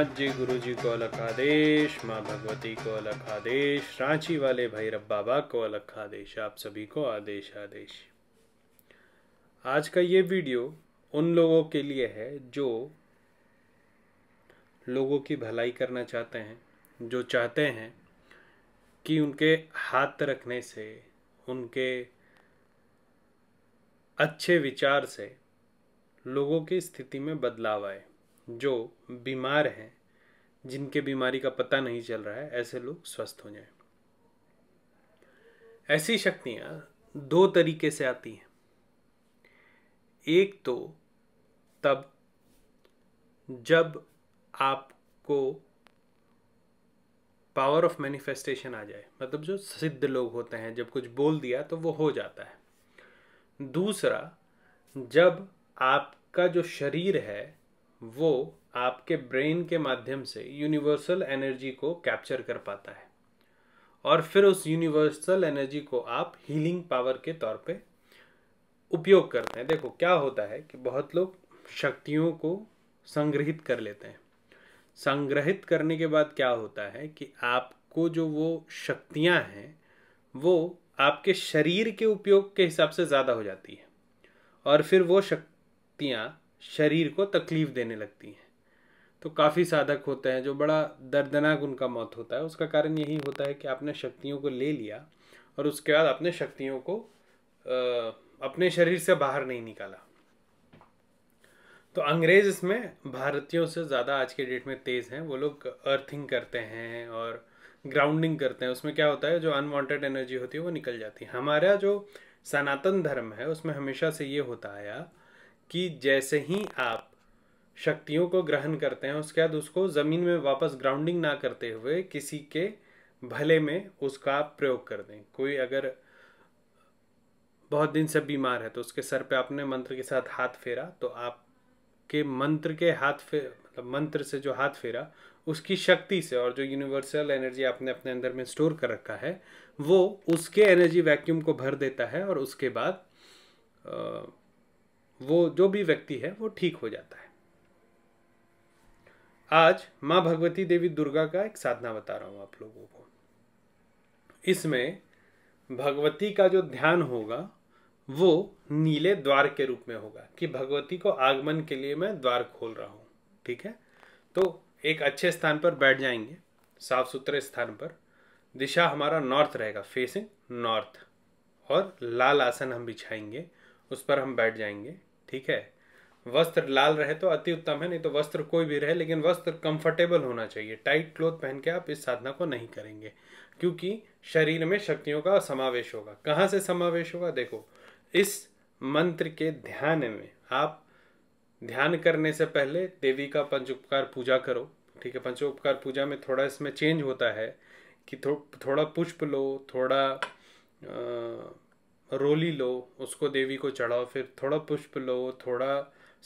नाथ जी गुरु जी को अलग आदेश माँ भगवती को अलग आदेश रांची वाले भैरव बाबा को अलग आदेश आप सभी को आदेश आदेश आज का ये वीडियो उन लोगों के लिए है जो लोगों की भलाई करना चाहते हैं जो चाहते हैं कि उनके हाथ रखने से उनके अच्छे विचार से लोगों की स्थिति में बदलाव आए जो बीमार हैं जिनके बीमारी का पता नहीं चल रहा है ऐसे लोग स्वस्थ हो जाए ऐसी शक्तियाँ दो तरीके से आती हैं एक तो तब जब आपको पावर ऑफ मैनिफेस्टेशन आ जाए मतलब जो सिद्ध लोग होते हैं जब कुछ बोल दिया तो वो हो जाता है दूसरा जब आपका जो शरीर है वो आपके ब्रेन के माध्यम से यूनिवर्सल एनर्जी को कैप्चर कर पाता है और फिर उस यूनिवर्सल एनर्जी को आप हीलिंग पावर के तौर पे उपयोग करते हैं देखो क्या होता है कि बहुत लोग शक्तियों को संग्रहित कर लेते हैं संग्रहित करने के बाद क्या होता है कि आपको जो वो शक्तियाँ हैं वो आपके शरीर के उपयोग के हिसाब से ज़्यादा हो जाती है और फिर वो शक्तियाँ शरीर को तकलीफ़ देने लगती हैं तो काफ़ी साधक होते हैं जो बड़ा दर्दनाक उनका मौत होता है उसका कारण यही होता है कि आपने शक्तियों को ले लिया और उसके बाद अपने शक्तियों को अपने शरीर से बाहर नहीं निकाला तो अंग्रेज इसमें भारतीयों से ज़्यादा आज के डेट में तेज़ हैं वो लोग अर्थिंग करते हैं और ग्राउंडिंग करते हैं उसमें क्या होता है जो अनवांटेड एनर्जी होती है वो निकल जाती है हमारा जो सनातन धर्म है उसमें हमेशा से ये होता आया कि जैसे ही आप शक्तियों को ग्रहण करते हैं उसके बाद उसको ज़मीन में वापस ग्राउंडिंग ना करते हुए किसी के भले में उसका आप प्रयोग कर दें कोई अगर बहुत दिन से बीमार है तो उसके सर पे आपने मंत्र के साथ हाथ फेरा तो आपके मंत्र के हाथ फे मतलब मंत्र से जो हाथ फेरा उसकी शक्ति से और जो यूनिवर्सल एनर्जी आपने अपने अंदर में स्टोर कर रखा है वो उसके एनर्जी वैक्यूम को भर देता है और उसके बाद आ, वो जो भी व्यक्ति है वो ठीक हो जाता है आज माँ भगवती देवी दुर्गा का एक साधना बता रहा हूँ आप लोगों को इसमें भगवती का जो ध्यान होगा वो नीले द्वार के रूप में होगा कि भगवती को आगमन के लिए मैं द्वार खोल रहा हूँ ठीक है तो एक अच्छे स्थान पर बैठ जाएंगे साफ सुथरे स्थान पर दिशा हमारा नॉर्थ रहेगा फेसिंग नॉर्थ और लाल आसन हम बिछाएंगे उस पर हम बैठ जाएंगे ठीक है वस्त्र लाल रहे तो अति उत्तम है नहीं तो वस्त्र कोई भी रहे लेकिन वस्त्र कंफर्टेबल होना चाहिए टाइट क्लोथ पहन के आप इस साधना को नहीं करेंगे क्योंकि शरीर में शक्तियों का समावेश होगा कहाँ से समावेश होगा देखो इस मंत्र के ध्यान में आप ध्यान करने से पहले देवी का पंच उपकार पूजा करो ठीक है पंच उपकार पूजा में थोड़ा इसमें चेंज होता है कि थो, थोड़ा पुष्प लो थोड़ा आ, रोली लो उसको देवी को चढ़ाओ फिर थोड़ा पुष्प लो थोड़ा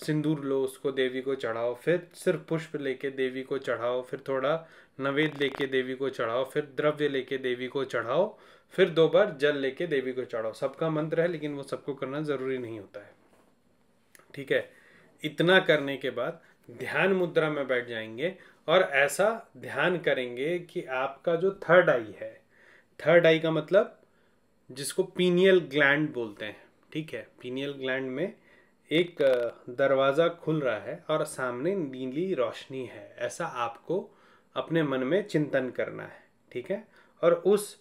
सिंदूर लो उसको देवी को चढ़ाओ फिर सिर्फ पुष्प लेके देवी को चढ़ाओ फिर थोड़ा नवेद लेके देवी को चढ़ाओ फिर द्रव्य लेके देवी को चढ़ाओ फिर दो बार जल लेके देवी को चढ़ाओ सबका मंत्र है लेकिन वो सबको करना ज़रूरी नहीं होता है ठीक है इतना करने के बाद ध्यान मुद्रा में बैठ जाएंगे और ऐसा ध्यान करेंगे कि आपका जो थर्ड आई है थर्ड आई का मतलब जिसको पीनियल ग्लैंड बोलते हैं ठीक है पीनियल ग्लैंड में एक दरवाज़ा खुल रहा है और सामने नीली रोशनी है ऐसा आपको अपने मन में चिंतन करना है ठीक है और उस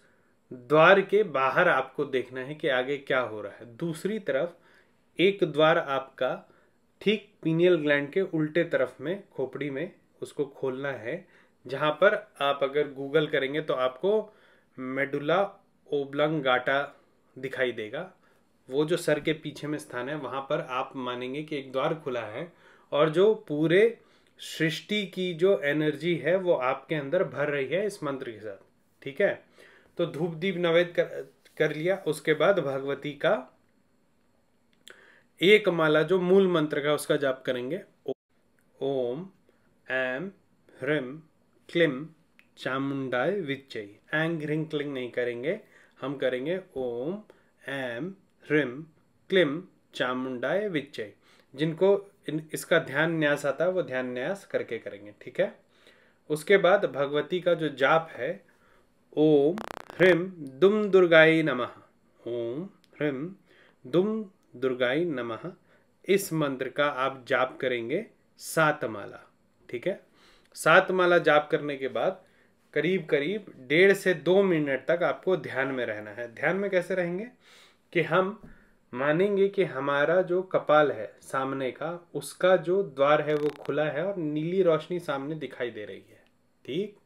द्वार के बाहर आपको देखना है कि आगे क्या हो रहा है दूसरी तरफ एक द्वार आपका ठीक पीनियल ग्लैंड के उल्टे तरफ में खोपड़ी में उसको खोलना है जहाँ पर आप अगर गूगल करेंगे तो आपको मेडुला ओब्लंग गाटा दिखाई देगा वो जो सर के पीछे में स्थान है वहाँ पर आप मानेंगे कि एक द्वार खुला है और जो पूरे सृष्टि की जो एनर्जी है वो आपके अंदर भर रही है इस मंत्र के साथ ठीक है तो धूप दीप नवेद कर, कर लिया उसके बाद भगवती का एक माला जो मूल मंत्र का उसका जाप करेंगे ओम एम ह्रीम क्लिम चामुंडाय विचय एंग ह्रिंग क्लिंग नहीं करेंगे हम करेंगे ओम एम ह्रिम क्लिम चामुंडाए विचय जिनको इन इसका ध्यान न्यास आता है वो ध्यान न्यास करके करेंगे ठीक है उसके बाद भगवती का जो जाप है ओम ह्रिम दुम दुर्गाई नमः ओम ह्रिम दुम दुर्गाई नमः इस मंत्र का आप जाप करेंगे सात माला ठीक है सात माला जाप करने के बाद करीब करीब डेढ़ से दो मिनट तक आपको ध्यान में रहना है ध्यान में कैसे रहेंगे कि हम मानेंगे कि हमारा जो कपाल है सामने का उसका जो द्वार है वो खुला है और नीली रोशनी सामने दिखाई दे रही है ठीक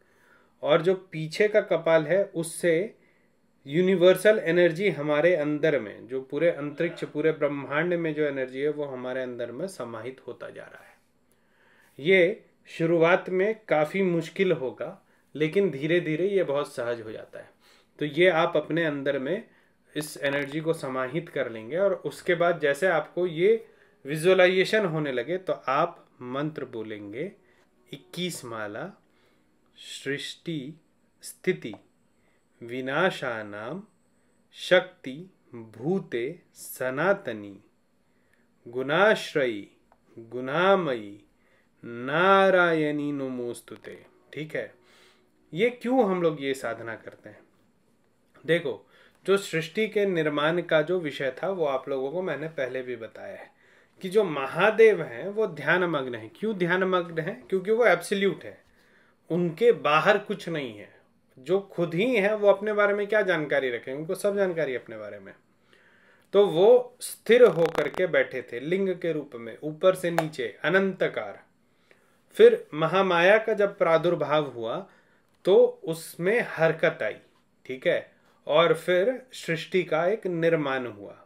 और जो पीछे का कपाल है उससे यूनिवर्सल एनर्जी हमारे अंदर में जो पूरे अंतरिक्ष पूरे ब्रह्मांड में जो एनर्जी है वो हमारे अंदर में समाहित होता जा रहा है ये शुरुआत में काफ़ी मुश्किल होगा लेकिन धीरे धीरे ये बहुत सहज हो जाता है तो ये आप अपने अंदर में इस एनर्जी को समाहित कर लेंगे और उसके बाद जैसे आपको ये विजुअलाइजेशन होने लगे तो आप मंत्र बोलेंगे इक्कीस माला सृष्टि स्थिति विनाशानाम शक्ति भूते सनातनी गुणाश्रयी गुणामयी नारायणी नमोस्तुते ठीक है ये क्यों हम लोग ये साधना करते हैं देखो जो सृष्टि के निर्माण का जो विषय था वो आप लोगों को मैंने पहले भी बताया है कि जो महादेव हैं वो ध्यानमग्न हैं क्यों ध्यानमग्न हैं क्योंकि वो एब्सल्यूट है उनके बाहर कुछ नहीं है जो खुद ही हैं वो अपने बारे में क्या जानकारी रखें उनको सब जानकारी अपने बारे में तो वो स्थिर होकर के बैठे थे लिंग के रूप में ऊपर से नीचे अनंतकार फिर महामाया का जब प्रादुर्भाव हुआ तो उसमें हरकत आई ठीक है और फिर सृष्टि का एक निर्माण हुआ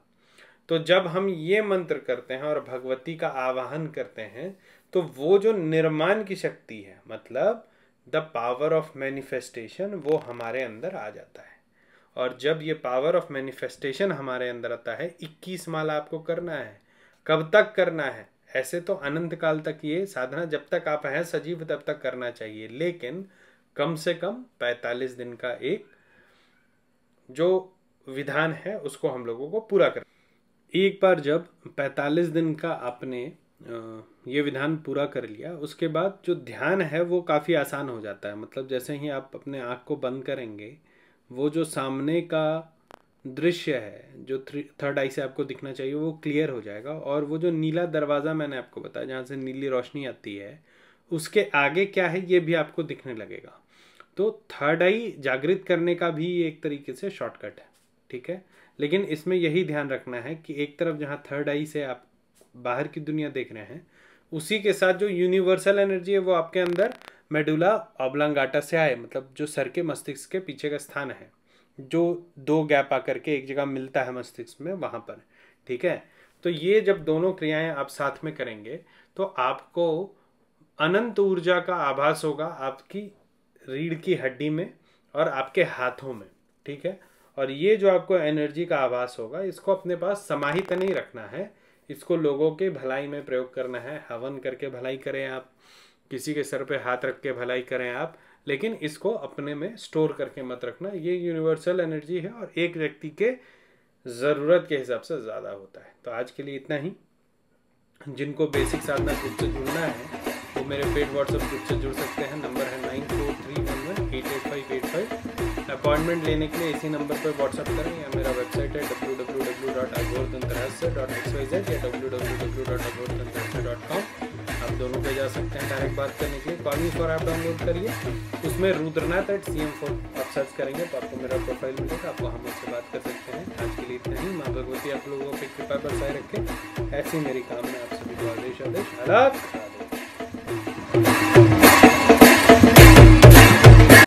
तो जब हम ये मंत्र करते हैं और भगवती का आवाहन करते हैं तो वो जो निर्माण की शक्ति है मतलब द पावर ऑफ मैनिफेस्टेशन वो हमारे अंदर आ जाता है और जब ये पावर ऑफ मैनिफेस्टेशन हमारे अंदर आता है 21 माला आपको करना है कब तक करना है ऐसे तो अनंत काल तक ये साधना जब तक आप हैं सजीव तब तक करना चाहिए लेकिन कम से कम 45 दिन का एक जो विधान है उसको हम लोगों को पूरा कर एक बार जब 45 दिन का आपने ये विधान पूरा कर लिया उसके बाद जो ध्यान है वो काफ़ी आसान हो जाता है मतलब जैसे ही आप अपने आँख को बंद करेंगे वो जो सामने का दृश्य है जो थर्ड आई से आपको दिखना चाहिए वो क्लियर हो जाएगा और वो जो नीला दरवाज़ा मैंने आपको बताया जहाँ से नीली रोशनी आती है उसके आगे क्या है ये भी आपको दिखने लगेगा तो थर्ड आई जागृत करने का भी एक तरीके से शॉर्टकट है ठीक है लेकिन इसमें यही ध्यान रखना है कि एक तरफ जहाँ थर्ड आई से आप बाहर की दुनिया देख रहे हैं उसी के साथ जो यूनिवर्सल एनर्जी है वो आपके अंदर मेडुला ऑब्लांगाटा से आए मतलब जो सर के मस्तिष्क के पीछे का स्थान है जो दो गैप आकर के एक जगह मिलता है मस्तिष्क में वहाँ पर ठीक है तो ये जब दोनों क्रियाएं आप साथ में करेंगे तो आपको अनंत ऊर्जा का आभास होगा आपकी रीढ़ की हड्डी में और आपके हाथों में ठीक है और ये जो आपको एनर्जी का आभास होगा इसको अपने पास समाहित नहीं रखना है इसको लोगों के भलाई में प्रयोग करना है हवन करके भलाई करें आप किसी के सर पे हाथ रख के भलाई करें आप लेकिन इसको अपने में स्टोर करके मत रखना ये यूनिवर्सल एनर्जी है और एक व्यक्ति के ज़रूरत के हिसाब से ज़्यादा होता है तो आज के लिए इतना ही जिनको बेसिक साधना खुद से जुड़ना है तो मेरे पेड व्हाट्सएप ग्रुप से जुड़ सकते हैं नंबर है nine four three one one eight eight five eight five appointment लेने के लिए इसी नंबर पर व्हाट्सअप करें या मेरा वेबसाइट है डब्ल्यू डब्ल्यू डब्ल्यू डॉट तंत्र डॉट एक्स वाई जेड या डब्ल्यू डब्ल्यू डब्ल्यू डॉट तंत्र डॉट कॉम आप दोनों पे जा सकते हैं डायरेक्ट बात करने के लिए कॉलिंग फॉर ऐप डाउनलोड करिए उसमें Rudranath at C M four आप सर्च करेंगे तो आपको मेरा प्रोफाइल मिलेगा आप वहाँ मुझसे बात कर सकते हैं आज के लिए इतना ही माँ भगवती आप लोगों की कृपा पर बरसाए रखें ऐसी मेरी कामना आप सभी को आदेश आदेश हालात